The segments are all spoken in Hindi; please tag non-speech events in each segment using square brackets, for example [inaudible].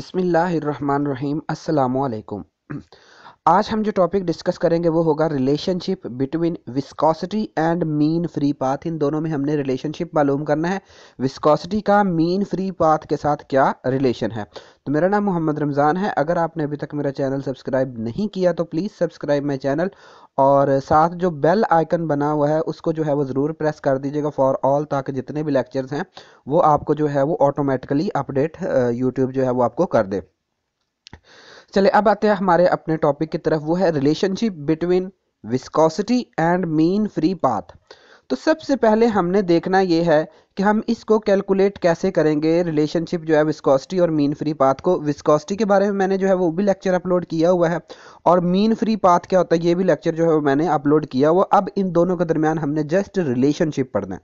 बिसमीम् अल्लाम आज हम जो टॉपिक डिस्कस करेंगे वो होगा relationship between viscosity and mean free path इन दोनों में हमने रिलेशनशिप मालूम करना है विस्कोसिटी का मीन फ्री पाथ के साथ क्या रिलेशन है तो मेरा नाम मोहम्मद रमज़ान है अगर आपने अभी तक मेरा चैनल सब्सक्राइब नहीं किया तो प्लीज़ सब्सक्राइब माई चैनल और साथ जो बेल आइकन बना हुआ है उसको जो है वो ज़रूर प्रेस कर दीजिएगा फॉर ऑल ताकि जितने भी लेक्चर्स हैं वो आपको जो है वो ऑटोमेटिकली अपडेट यूट्यूब जो है वो आपको कर दे चले अब आते हैं हमारे अपने टॉपिक की तरफ वो है relationship between viscosity and mean free path तो सबसे पहले हमने देखना ये है कि हम इसको कैलकुलेट कैसे करेंगे रिलेशनशिप जो है विस्कॉसिटी और मीन फ्री पाथ को विस्कॉसिटी के बारे में मैंने जो है वो भी लेक्चर अपलोड किया हुआ है और मीन फ्री पाथ क्या होता है ये भी लेक्चर जो है वो मैंने अपलोड किया हुआ अब इन दोनों के दरमियान हमने जस्ट रिलेशनशिप पढ़ना है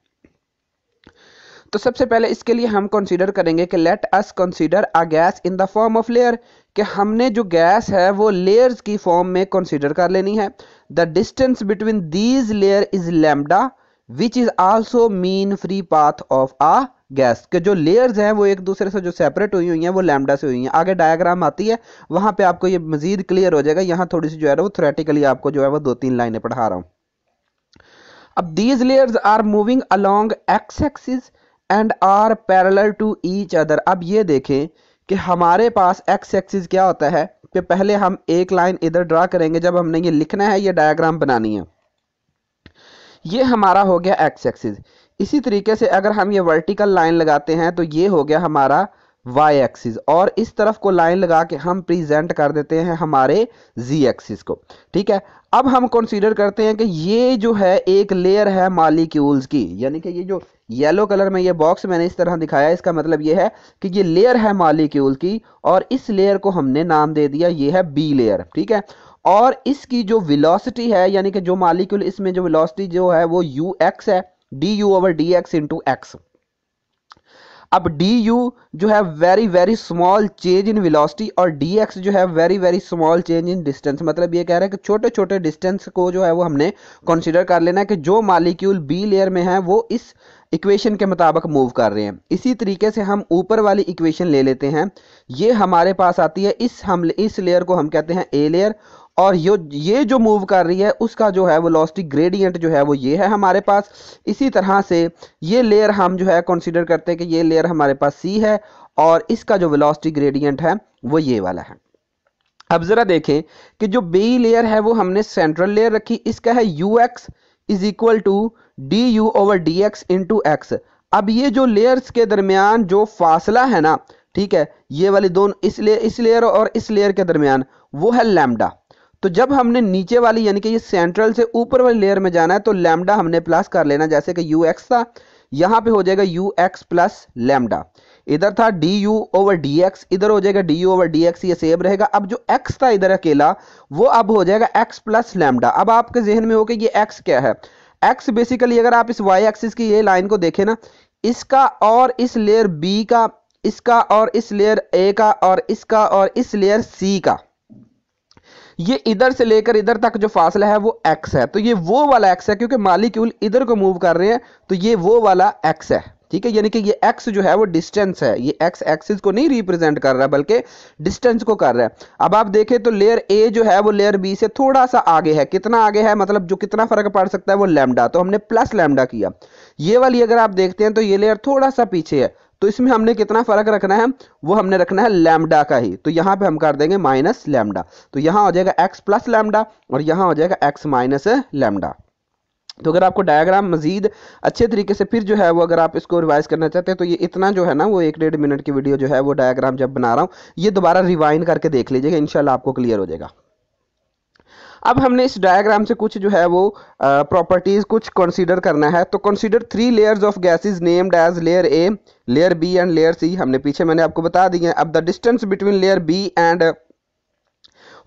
तो सबसे पहले इसके लिए हम कंसीडर करेंगे कि let us consider a gas in the form of layer कि हमने जो गैस है वो लेयर्स की फॉर्म में कंसीडर कर लेनी है the distance between these layer is lambda which is also mean free path of a gas के जो लेयर्स हैं वो एक दूसरे से जो सेपरेट हुई हुई हैं वो लैमडा से हुई हैं आगे डायग्राम आती है वहां पे आपको ये मजीद क्लियर हो जाएगा यहाँ थोड़ी सी जो है वो थ्रेटिकली आपको जो है वो दो तीन लाइनें पढ़ा रहा हूं अब these layers are moving along x axis and are parallel to each other अब ये देखें कि हमारे पास एक्स एक्सिस क्या होता है कि पहले हम एक लाइन इधर ड्रा करेंगे जब हमने ये लिखना है ये डायग्राम बनानी है ये हमारा हो गया एक्स एक्सिस इसी तरीके से अगर हम ये वर्टिकल लाइन लगाते हैं तो ये हो गया हमारा वाई एक्सिस और इस तरफ को लाइन लगा के हम प्रेजेंट कर देते हैं हमारे जी एक्सिस को ठीक है अब हम कंसीडर करते हैं कि ये जो है एक लेयर है मालिक्यूल्स की यानी कि ये जो येलो कलर में ये बॉक्स मैंने इस तरह दिखाया इसका मतलब ये है कि ये लेयर है मालिक्यूल की और इस लेयर को हमने नाम दे दिया ये है बी लेयर ठीक है और इसकी जो विलोसिटी है यानी कि जो मालिक्यूल इसमें जो विलोसिटी जो है वो यू एक्स है d you over D x into x अब डी यू जो है very very small change in velocity और डी एक्स जो है very very small change in distance मतलब ये कह रहा है कि छोटे छोटे डिस्टेंस को जो है वो हमने कंसिडर कर लेना है कि जो मालिक्यूल बी लेयर में है वो इस इक्वेशन के मुताबिक मूव कर रहे हैं इसी तरीके से हम ऊपर वाली इक्वेशन ले लेते हैं ये हमारे पास आती है इस हम इस लेयर को हम कहते हैं ए लेयर और यो ये जो मूव कर रही है उसका जो है वेलोसिटी ग्रेडियंट जो है वो ये है हमारे पास इसी तरह से ये लेयर हम जो है कंसीडर करते हैं कि ये लेयर हमारे पास सी है और इसका जो वेलोसिटी ग्रेडियंट है वो ये वाला है अब ज़रा देखें कि जो बी लेयर है वो हमने सेंट्रल लेयर रखी इसका है u x is equal to d you over D x into x अब ये जो लेयर्स के दरमियान जो फासला है ना ठीक है ये वाली दोनों इस लेयर इस लेयर और इस लेयर के दरमियान वो है लैम्डा तो जब हमने नीचे वाली यानी कि ये सेंट्रल से ऊपर वाली लेयर में जाना है तो लैमडा हमने प्लस कर लेना जैसे कि यू एक्स था यहां पे हो जाएगा यू एक्स प्लस लैमडा इधर था d you over D x इधर हो जाएगा d you over D x ये सेम रहेगा अब जो एक्स था इधर अकेला वो अब हो जाएगा एक्स प्लस लैमडा अब आपके जहन में हो कि ये एक्स क्या है एक्स बेसिकली अगर आप इस वाई एक्सिस की ये लाइन को देखें ना इसका और इस लेयर बी का इसका और इस लेयर ए का और इसका और इस लेयर सी का ये इधर से लेकर इधर तक जो फासला है वो एक्स है तो ये वो वाला एक्स है क्योंकि मालिक्यूल इधर को मूव कर रहे हैं तो ये वो वाला एक्स है ठीक है यानी कि ये x जो है वो डिस्टेंस है ये x एक्सिस को नहीं रिप्रेजेंट कर रहा बल्कि डिस्टेंस को कर रहा है अब आप देखें तो लेयर a जो है वो लेयर b से थोड़ा सा आगे है कितना आगे है मतलब जो कितना फर्क पड़ सकता है वो लेमडा तो हमने प्लस लेमडा किया ये वाली अगर आप देखते हैं तो ये लेयर थोड़ा सा पीछे है तो इसमें हमने कितना फ़र्क रखना है वो हमने रखना है लैमडा का ही तो यहाँ पे हम कर देंगे माइनस लैमडा तो यहाँ हो जाएगा एक्स प्लस लैमडा और यहाँ हो जाएगा एक्स माइनस लैमडा तो अगर आपको डायग्राम मजीद अच्छे तरीके से फिर जो है वो अगर आप इसको रिवाइज करना चाहते हैं तो ये इतना जो है ना वो एक डेढ़ मिनट की वीडियो जो है वो डायग्राम जब बना रहा हूँ ये दोबारा रिवाइंड करके देख लीजिएगा इन आपको क्लियर हो जाएगा अब हमने इस डायग्राम से कुछ जो है वो प्रॉपर्टीज़ कुछ कंसीडर करना है तो consider three layers of gases named as layer A layer B and layer C हमने पीछे मैंने आपको बता दिए है अब the distance between layer B and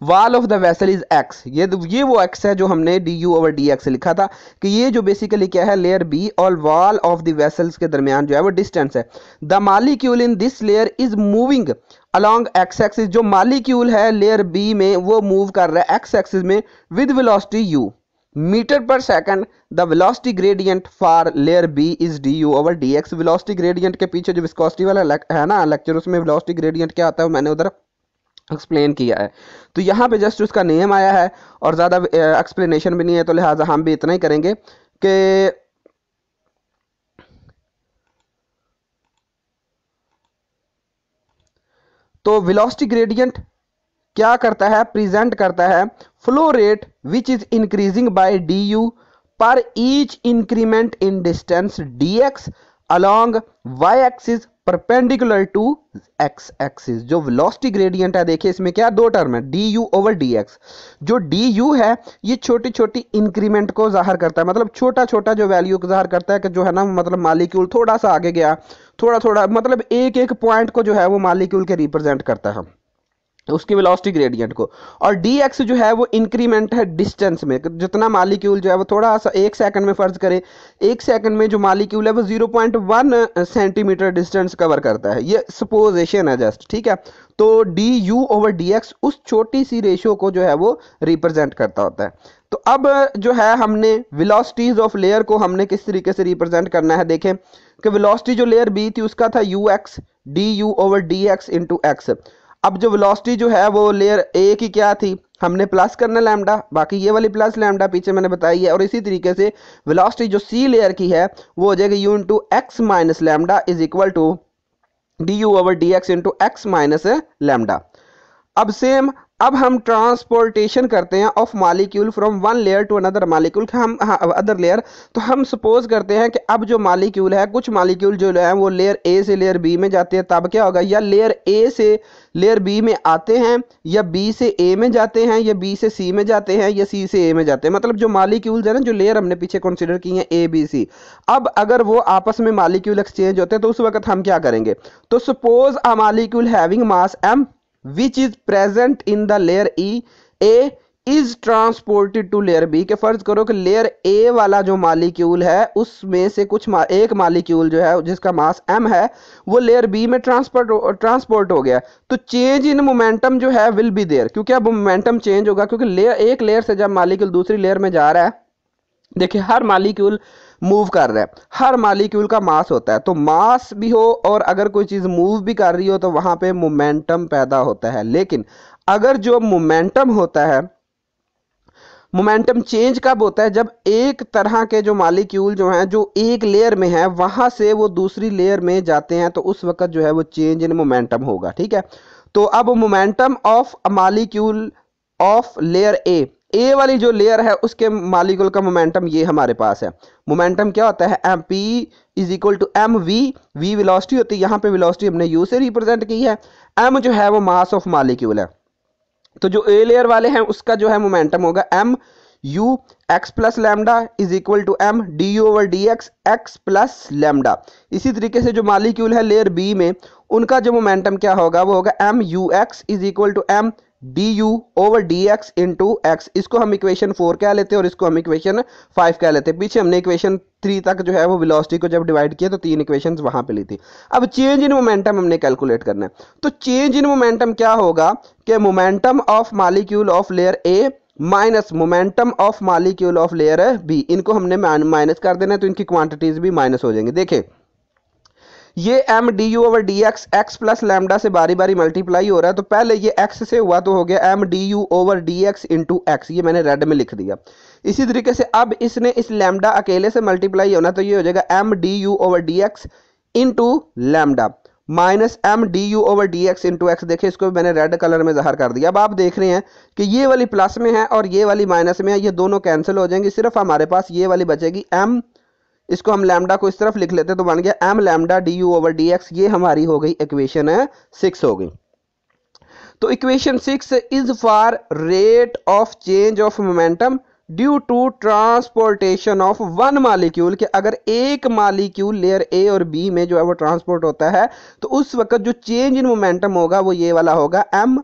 wall of the vessel is x ये ये वो एक्स है जो हमने d you over D x लिखा था कि ये जो बेसिकली क्या है लेयर बी और वाल ऑफ द वेसल्स के दरमियान जो है वो डिस्टेंस है the molecule in this layer is moving along x axis जो मालिक्यूल है लेयर बी में वो मूव कर रहा है एक्स एक्सिस में with velocity u metre per second the velocity gradient for layer B is d you over D x velocity gradient के पीछे जो विस्कोसिटी वाला है ना लेक्चर उसमें वेलोसिटी ग्रेडियंट क्या आता है मैंने उधर एक्सप्लेन किया है तो यहाँ पे जस्ट उसका नेम आया है और ज़्यादा एक्सप्लेनेशन भी नहीं है तो लिहाजा हम भी इतना ही करेंगे कि तो वेलोसिटी ग्रेडियंट क्या करता है प्रेजेंट करता है flow rate which is increasing by d u per each increment in distance d x along y axis perpendicular to x axis जो वेलोसिटी ग्रेडियंट है देखिए इसमें क्या दो टर्म है d you over D x जो डी यू है ये छोटी छोटी इंक्रीमेंट को जाहिर करता है मतलब छोटा छोटा जो वैल्यू को जाहिर करता है कि जो है ना मतलब मालिक्यूल थोड़ा सा आगे गया थोड़ा थोड़ा मतलब एक एक पॉइंट को जो है वो मालिक्यूल के रिप्रेजेंट करता है उसकी वेलोसिटी ग्रेडियंट को और डी एक्स जो है वो इंक्रीमेंट है डिस्टेंस में जितना मालिक्यूल जो है वो थोड़ा सा एक सेकंड में फर्ज करें एक सेकंड में जो मालिक्यूल है वो 0.1 सेंटीमीटर डिस्टेंस कवर करता है ये सपोजेशन है जस्ट ठीक है तो d you over D x उस छोटी सी रेशियो को जो है वो रिप्रेजेंट करता होता है तो अब जो है हमने विलॉसिटीज ऑफ लेयर को हमने किस तरीके से रिप्रेजेंट करना है देखें कि विलॉसिटी जो लेयर बी थी उसका था u x d you over D x into x अब जो वेलोसिटी जो है वो लेयर ए की क्या थी हमने प्लस करना लैमडा बाकी ये वाली प्लस लैमडा पीछे मैंने बताई है और इसी तरीके से वेलोसिटी जो सी लेयर की है वो हो जाएगी u into x minus lambda is equal to d you over D x into x minus lambda अब सेम अब हम ट्रांसपोर्टेशन करते हैं of molecule from one layer to another molecule हम हाँ, अदर लेयर तो हम सपोज करते हैं कि अब जो मालिक्यूल है कुछ मालिक्यूल जो है वो लेयर ए से लेयर बी में जाते हैं तब क्या होगा या लेयर ए से लेयर बी में आते हैं या बी से ए में जाते हैं या बी से सी में जाते हैं या सी से ए में जाते हैं मतलब जो मालिक्यूल है ना जो लेयर हमने पीछे कंसिडर की हैं ए बी सी अब अगर वो आपस में मालिक्यूल एक्सचेंज होते हैं तो उस वक्त हम क्या करेंगे तो suppose a molecule having mass m which is present in the layer E A is transported to layer B के फर्ज करो कि लेयर ए वाला जो मालिक्यूल है उसमें से कुछ मा, एक मालिक्यूल जो है जिसका मास एम है वो लेयर बी में ट्रांसपोर्ट ट्रांसपोर्ट हो गया तो चेंज इन मोमेंटम जो है विल बी देयर क्योंकि अब मोमेंटम चेंज होगा क्योंकि लेयर एक लेयर से जब मालिक्यूल दूसरी लेयर में जा रहा है देखिए हर मालिक्यूल मूव कर रहा है हर मालिक्यूल का मास होता है तो मास भी हो और अगर कोई चीज़ मूव भी कर रही हो तो वहाँ पे मोमेंटम पैदा होता है लेकिन अगर जो मोमेंटम होता है मोमेंटम चेंज कब होता है जब एक तरह के जो मालिक्यूल जो हैं जो एक लेयर में है वहाँ से वो दूसरी लेयर में जाते हैं तो उस वक्त जो है वो चेंज इन मोमेंटम होगा ठीक है तो अब momentum of molecule of layer A A वाली जो लेयर है उसके मालिकुल का मोमेंटम ये हमारे पास है मोमेंटम क्या होता है m p is equal to m v v velocity होती है यहाँ पे विलोसिटी हमने यू से रिप्रेजेंट की है एम जो है वो मास ऑफ मालिक्यूल है तो जो ए लेयर वाले हैं उसका जो है मोमेंटम होगा m u x plus lambda is equal to m d you over D x x plus lambda इसी तरीके से जो मालिक्यूल है लेयर बी में उनका जो मोमेंटम क्या होगा वो होगा m u x is equal to m d you over D x to x इसको हम इक्वेशन फोर कह लेते हैं और इसको हम इक्वेशन फाइव कह लेते हैं पीछे हमने इक्वेशन थ्री तक जो है वो वेलोसिटी को जब डिवाइड किया तो तीन इक्वेशन वहां पे ली थी अब चेंज इन मोमेंटम हमने कैलकुलेट करना है तो चेंज इन मोमेंटम क्या होगा कि momentum of molecule of layer A minus momentum of molecule of layer B इनको हमने माइनस कर देना है तो इनकी क्वांटिटीज भी माइनस हो जाएंगे देखिए ये m d you over D x x plus lambda से बारी बारी मल्टीप्लाई हो रहा है तो पहले ये एक्स से हुआ तो हो गया m d you over D x into x ये मैंने रेड में लिख दिया इसी तरीके से अब इसने इस लैमडा अकेले से मल्टीप्लाई होना तो ये हो जाएगा m d you over D x into lambda minus m d you over D x into x देखिए इसको मैंने रेड कलर में जहर कर दिया अब आप देख रहे हैं कि ये वाली प्लस में है और ये वाली माइनस में है ये दोनों कैंसिल हो जाएंगी सिर्फ हमारे पास ये वाली बचेगी एम इसको हम लैमडा को इस तरफ लिख लेते तो बन गया m lambda d you over D x ये हमारी हो गई इक्वेशन है सिक्स हो गई तो equation six is for rate of change of momentum due to transportation of one molecule के अगर एक मालिक्यूल लेयर ए और बी में जो है वो ट्रांसपोर्ट होता है तो उस वक्त जो चेंज इन मोमेंटम होगा वो ये वाला होगा एम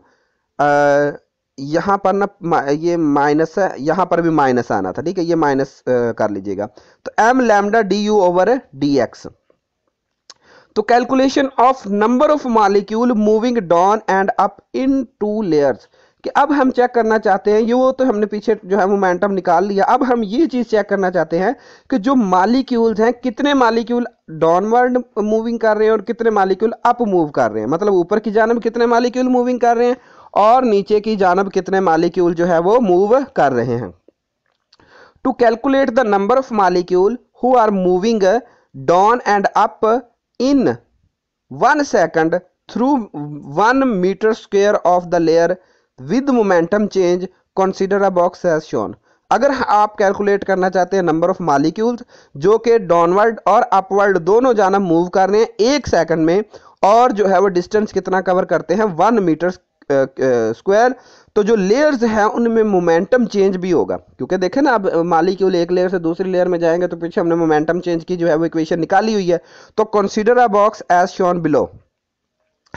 यहाँ पर ना ये माइनस है यहाँ पर भी माइनस आना था ठीक है ये माइनस कर लीजिएगा तो m lambda d you over D x तो calculation of number of molecule moving down and up in two layers कि अब हम चेक करना चाहते हैं ये वो तो हमने पीछे जो है मोमेंटम निकाल लिया अब हम ये चीज़ चेक करना चाहते हैं कि जो मालिक्यूल्स हैं कितने मालिक्यूल डाउनवर्ड मूविंग कर रहे हैं और कितने मालिक्यूल अप मूव कर रहे हैं मतलब ऊपर की जानब कितने मालिक्यूल मूविंग कर रहे हैं और नीचे की जानब कितने मालिक्यूल जो है वो मूव कर रहे हैं to calculate the number of molecule who are moving down and up in one second through one metre square of the layer with momentum change consider a box as shown अगर आप कैलकुलेट करना चाहते हैं नंबर ऑफ मालिक्यूल्स जो कि डाउनवर्ड और अपवर्ड दोनों जाना मूव कर रहे हैं एक सेकंड में और जो है वो डिस्टेंस कितना कवर करते हैं वन मीटर स्क्वायर तो जो लेयर्स हैं उनमें मोमेंटम चेंज भी होगा क्योंकि देखें ना अब मालिक्यूल एक लेयर से दूसरी लेयर में जाएंगे तो पीछे हमने मोमेंटम चेंज की जो है वो इक्वेशन निकाली हुई है तो consider a box as shown below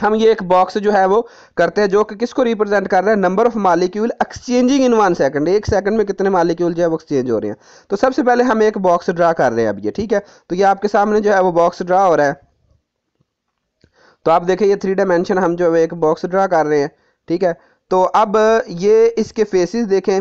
हम ये एक बॉक्स जो है वो करते हैं जो कि किसको रिप्रेजेंट कर रहा है number of molecule exchanging in one second एक सेकंड में कितने मालिक्यूल जो है वो एक्सचेंज हो रहे हैं तो सबसे पहले हम एक बॉक्स ड्रा कर रहे हैं अब ये ठीक है तो ये आपके सामने जो है वो बॉक्स ड्रा हो रहा है तो आप देखें ये थ्री डायमेंशन हम जो है एक बॉक्स ड्रा कर रहे हैं ठीक है तो अब ये इसके फेसेस देखें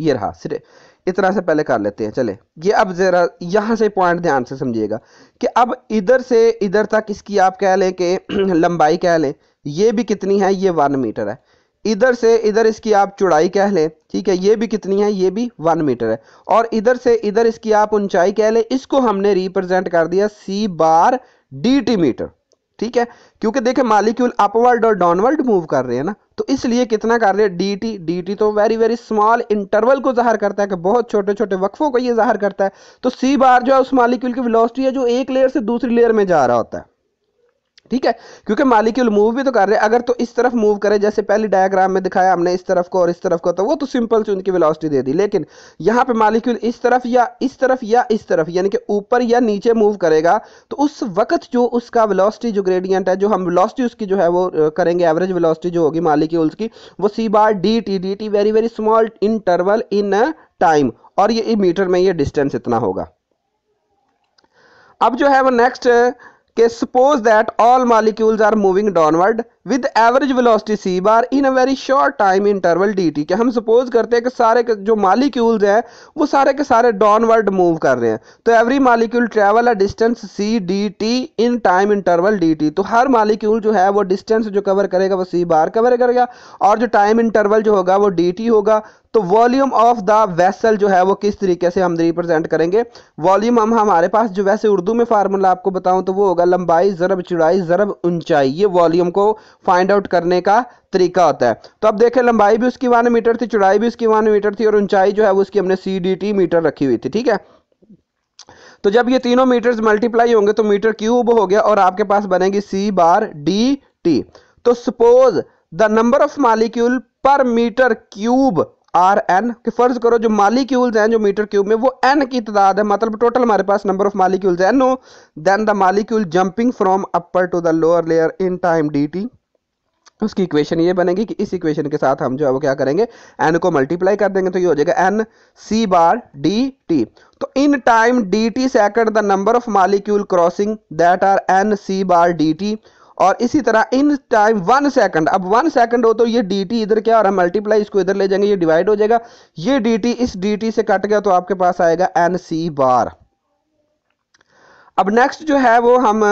ये रहा सिर्फ इतना से पहले कर लेते हैं चले ये अब ज़रा यहाँ से पॉइंट ध्यान से समझिएगा कि अब इधर से इधर तक इसकी आप कह लें कि [clears throat] लंबाई कह लें ये भी कितनी है ये वन मीटर है इधर से इधर इसकी आप चौड़ाई कह लें ठीक है ये भी कितनी है ये भी वन मीटर है और इधर से इधर इसकी आप ऊंचाई कह लें इसको हमने रिप्रेजेंट कर दिया c bar d t metre ठीक है क्योंकि देखें मालिक्यूल अपवर्ड और डाउनवर्ड मूव कर रहे हैं ना तो इसलिए कितना कर रहे हैं डी टी डी टी तो वेरी वेरी स्मॉल इंटरवल को जाहिर करता है कि बहुत छोटे छोटे वक्फों को ये जाहिर करता है तो सी बार जो है उस मालिक्यूल की वेलोसिटी है जो एक लेयर से दूसरी लेयर में जा रहा होता है ठीक है क्योंकि मालिक्यूल मूव भी तो कर रहे हैं अगर तो इस तरफ मूव करे जैसे पहले डायग्राम में दिखाया हमने इस तरफ को और इस तरफ को तो वो तो सिंपल से उनकी वेलोसिटी दे दी लेकिन यहां पे मालिक्यूल इस तरफ या इस तरफ या इस तरफ यानी कि ऊपर या नीचे मूव करेगा तो उस वक्त जो उसका वेलोसिटी जो ग्रेडियंट है जो हम वेलोसिटी उसकी जो है वो करेंगे एवरेज वेलोसिटी जो होगी मालिक्यूल्स की वो c bar d t d t very very small interval in time और ये मीटर में ये डिस्टेंस इतना होगा अब जो है वो next Okay, suppose that all molecules are moving downward with average velocity c bar in a very short time interval d t के हम सपोज करते हैं कि सारे जो मालिक्यूल्स हैं वो सारे के सारे डाउनवर्ड मूव कर रहे हैं तो every molecule travel a distance c d t in time interval d t तो हर मालिक्यूल जो है वो डिस्टेंस जो कवर करेगा वो सी बार कवर करेगा और जो टाइम इंटरवल जो होगा वो डी टी होगा तो वॉल्यूम ऑफ द वेसल जो है वो किस तरीके से हम रिप्रेजेंट करेंगे वॉल्यूम हम हमारे पास जो वैसे उर्दू में फार्मूला आपको बताऊं तो वो होगा लंबाई ज़रब चुड़ाई ज़रब ऊंचाई ये वॉल्यूम को फाइंड आउट करने का तरीका होता है तो अब देखें लंबाई भी उसकी वन मीटर थी चौड़ाई भी उसकी वन मीटर थी और ऊंचाई जो है उसकी हमने सी डी टी मीटर रखी हुई थी ठीक है तो जब ये तीनों मीटर्स मल्टीप्लाई होंगे तो मीटर क्यूब हो गया और आपके पास बनेगी सी बार डी टी तो suppose the number of molecule per metre cube are n फर्ज करो जो मालिक्यूल्स हैं जो मीटर क्यूब में वो एन की तादाद है मतलब टोटल हमारे पास नंबर ऑफ मालिक्यूल्स एन हो then the molecule jumping from upper to the lower layer in time d t उसकी इक्वेशन ये बनेगी कि इस इक्वेशन के साथ हम जो है वो क्या करेंगे एन को मल्टीप्लाई कर देंगे तो ये हो जाएगा एन सी बार डी टी तो in time d t second the number of molecule crossing that are n C bar d t और इसी तरह इन टाइम वन सेकंड अब वन सेकंड हो तो ये डी टी इधर क्या और हम मल्टीप्लाई इसको इधर ले जाएंगे ये डिवाइड हो जाएगा ये डी टी इस डी टी से कट गया तो आपके पास आएगा एन सी बार अब नेक्स्ट जो है वो हम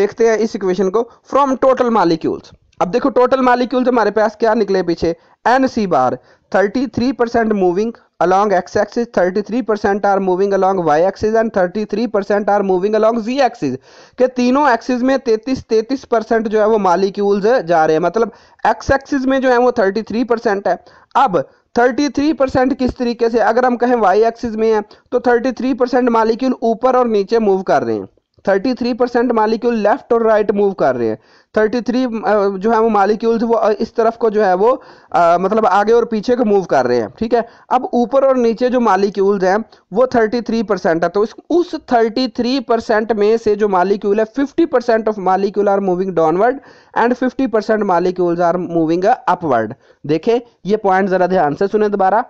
देखते हैं इस इक्वेशन को फ्रॉम टोटल मालिक्यूल्स अब देखो टोटल मालिक्यूल्स हमारे पास क्या निकले पीछे n C bar 33 percent moving three percent are 33% along y along and thirty three 33% are moving along z axis के तीनों एक्सिस में 33 33 परसेंट जो है वो मालिक्यूल्स जा रहे हैं मतलब एक्स एक्सिस में जो है वो 33 परसेंट है अब 33 परसेंट किस तरीके से अगर हम कहें y एक्सिस में है तो 33 परसेंट मालिक्यूल ऊपर और नीचे मूव कर रहे हैं 33% परसेंट मालिक्यूल लेफ्ट और राइट मूव कर रहे हैं 33 जो है वो मालिक्यूल्स वो इस तरफ को जो है वो आ, मतलब आगे और पीछे को मूव कर रहे हैं ठीक है अब ऊपर और नीचे जो मालिक्यूल्स हैं वो 33% परसेंट है तो उस 33% परसेंट में से जो मालिक्यूल है 50% percent of molecule are moving downward and 50% percent molecules are moving upward देखे ये पॉइंट ज़रा ध्यान से सुने दोबारा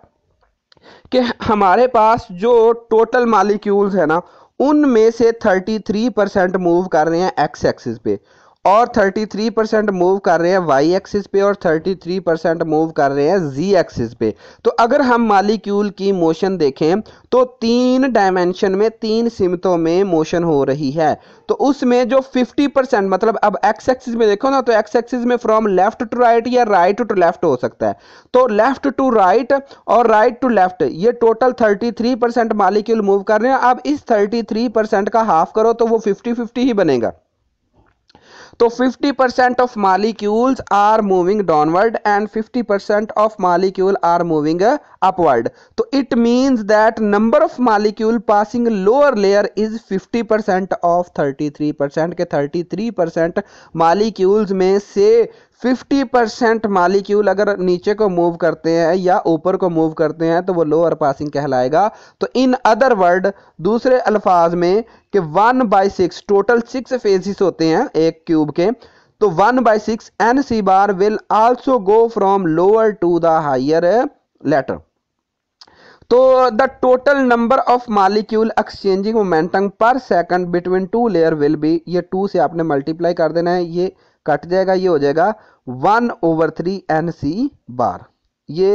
कि हमारे पास जो टोटल मालिक्यूल्स है ना उनमें से 33 परसेंट मूव कर रहे हैं एक्स एक्सिस पे और 33 परसेंट मूव कर रहे हैं वाई एक्सिस पे और 33 परसेंट मूव कर रहे हैं जी एक्सिस पे तो अगर हम मालिक्यूल की मोशन देखें तो तीन डायमेंशन में तीन सिमतों में मोशन हो रही है तो उसमें जो 50 परसेंट मतलब अब एक्स एक्सिस में देखो ना तो एक्स एक्सिस में फ्रॉम लेफ्ट टू राइट या राइट टू लेफ्ट हो सकता है तो लेफ्ट टू राइट और राइट टू लेफ्ट ये टोटल 33 परसेंट मालिक्यूल मूव कर रहे हैं अब इस 33 परसेंट का हाफ करो तो वो 50 50 ही बनेगा तो 50 percent of molecules are moving downward and 50 percent of molecule are moving upward तो it means that number of molecule passing lower layer is 50 percent of 33 percent के 33 परसेंट मालिक्यूल्स में से फिफ्टी परसेंट मालिक्यूल अगर नीचे को मूव करते हैं या ऊपर को मूव करते हैं तो वो लोअर पासिंग कहलाएगा तो इन अदर वर्ड दूसरे अल्फाज में कि one by six total six phases होते हैं एक क्यूब के तो one by six n C bar will also go from lower to the higher letter तो the total number of molecule exchanging momentum per second between two layer will be ये टू से आपने मल्टीप्लाई कर देना है ये कट जाएगा ये हो जाएगा वन ओवर थ्री एन सी बार ये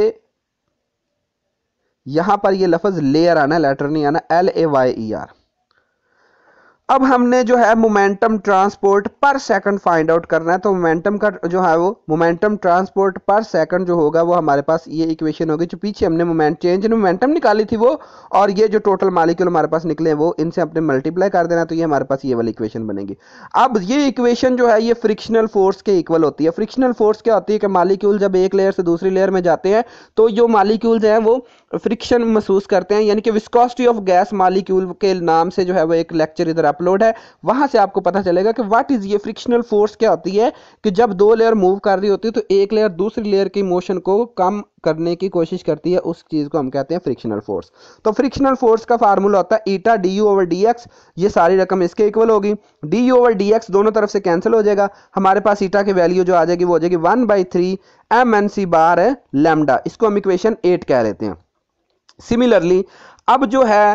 यहां पर ये लफज लेयर आना लेटर नहीं आना L A Y E R अब हमने जो है momentum transport per second find out करना है तो मोमेंटम का जो है वो मोमेंटम ट्रांसपोर्ट पर सेकंड जो होगा वो हमारे पास ये इक्वेशन होगी जो पीछे हमने मोमेंट चेंज मोमेंटम निकाली थी वो और ये जो टोटल मालिक्यूल हमारे पास निकले वो इनसे अपने मल्टीप्लाई कर देना तो ये हमारे पास ये वाली इक्वेशन बनेगी अब ये इक्वेशन जो है ये फ्रिक्शनल फोर्स के इक्वल होती है फ्रिक्शनल फोर्स क्या होती है कि मालिक्यूल जब एक लेयर से दूसरी लेयर में जाते हैं तो जो मालिक्यूल्स हैं वो फ्रिक्शन महसूस करते हैं यानी कि विस्कॉस्टी ऑफ गैस मालिक्यूल के नाम से जो है वो एक लेक्चर इधर अपलोड है वहां से आपको पता चलेगा कि व्हाट इज ये फ्रिक्शनल फोर्स क्या होती है कि जब दो लेयर मूव कर रही होती है तो एक लेयर दूसरी लेयर की मोशन को कम करने की कोशिश करती है उस चीज को हम कहते हैं फ्रिक्शनल फोर्स तो फ्रिक्शनल फोर्स का फार्मूला होता है eta D you over D x ये सारी रकम इसके इक्वल होगी D you over D X दोनों तरफ से कैंसिल हो जाएगा हमारे पास ईटा की वैल्यू जो आ जाएगी वो हो जाएगी one by three M N C bar है लेमडा इसको हम इक्वेशन एट कह लेते हैं सिमिलरली अब जो है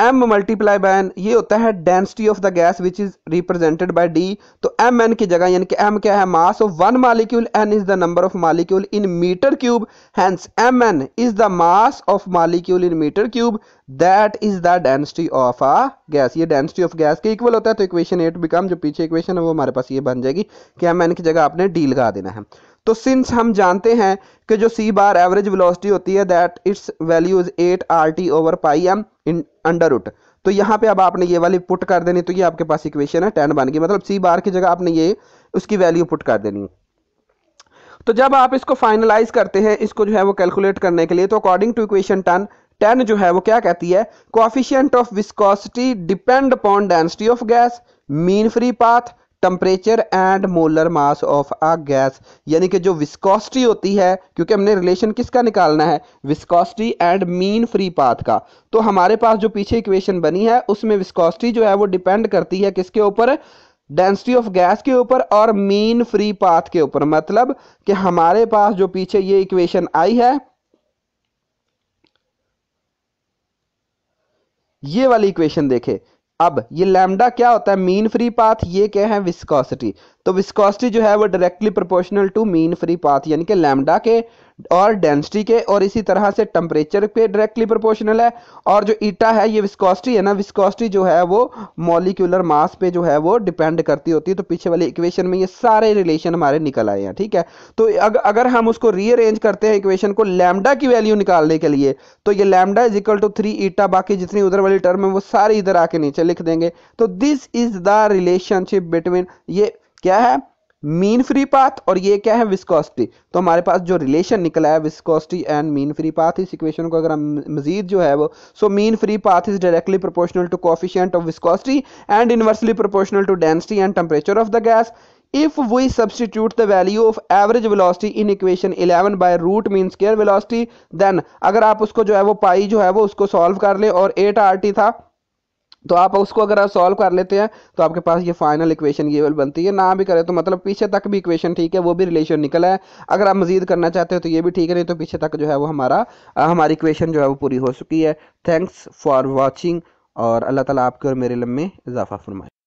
एम मल्टीप्लाई बाय एन ये होता है density of the gas which is represented by D तो एम एन की जगह यानी कि एम क्या है mass of one molecule N is the number of molecule in metre cube hence M N is the mass of molecule in metre cube that is the density of a gas ये डेंसिटी ऑफ गैस के इक्वल होता है तो इक्वेशन एट बिकम जो पीछे इक्वेशन है वो हमारे पास ये बन जाएगी कि एम एन की जगह आपने डी लगा देना है तो सिंस हम जानते हैं कि जो सी बार एवरेज वेलोसिटी होती है that its value is eight R T over pi M in under root तो यहाँ पे अब आपने ये वाली पुट कर देनी तो ये आपके पास इक्वेशन है टेन बन गई मतलब सी बार की जगह आपने ये उसकी वैल्यू पुट कर देनी तो जब आप इसको फाइनलाइज करते हैं इसको जो है वो कैलकुलेट करने के लिए तो according to equation ten ten जो है वो क्या कहती है coefficient of viscosity depend upon density of gas mean free path temperature and molar mass of a gas यानी कि जो विस्कोसिटी होती है क्योंकि हमने रिलेशन किसका निकालना है viscosity and mean free path का तो हमारे पास जो पीछे इक्वेशन बनी है उसमें विस्कोसिटी जो है वो डिपेंड करती है किसके ऊपर डेंसिटी ऑफ गैस के ऊपर और मीन फ्री पाथ के ऊपर मतलब कि हमारे पास जो पीछे ये इक्वेशन आई है ये वाली इक्वेशन देखे अब ये लैमडा क्या होता है मीन फ्री पाथ ये क्या है विस्कोसिटी तो विस्कोसिटी जो है वो directly proportional to mean free path यानी कि लैमडा के और डेंसिटी के और इसी तरह से टेम्परेचर पे डायरेक्टली प्रोपोर्शनल है और जो ईटा है ये विस्कोसिटी है ना विस्कोसिटी जो है वो मॉलिक्यूलर मास पे जो है वो डिपेंड करती होती है तो पीछे वाली इक्वेशन में ये सारे रिलेशन हमारे निकल आए हैं ठीक है तो अग, अगर हम उसको रीअरेंज करते हैं इक्वेशन को लैमडा की वैल्यू निकालने के लिए तो ये lambda is equal to three eta बाकी जितनी उधर वाली टर्म है वो सारी इधर आके नीचे लिख देंगे तो this is the relationship between ये क्या है मीन फ्री पाथ और ये क्या है विस्कोसिटी तो हमारे पास जो रिलेशन निकला है viscosity and mean free path इस इक्वेशन को अगर हम मजीद जो है वो so mean free path is directly proportional to coefficient of viscosity and inversely proportional to density and temperature of the gas if we substitute the value of average velocity in equation 11 by root mean square velocity then अगर आप उसको जो है वो पाई जो है वो उसको सॉल्व कर ले और 8 आर टी था तो आप उसको अगर आप सॉल्व कर लेते हैं तो आपके पास ये फाइनल इक्वेशन ये बनती है ना भी करें तो मतलब पीछे तक भी इक्वेशन ठीक है वो भी रिलेशन निकला है अगर आप मजीद करना चाहते हो तो ये भी ठीक है नहीं तो पीछे तक जो है वो हमारा हमारी इक्वेशन जो है वो पूरी हो चुकी है थैंक्स फॉर वॉचिंग और अल्लाह ताला आपके और मेरे लम्बे इजाफा फरमाए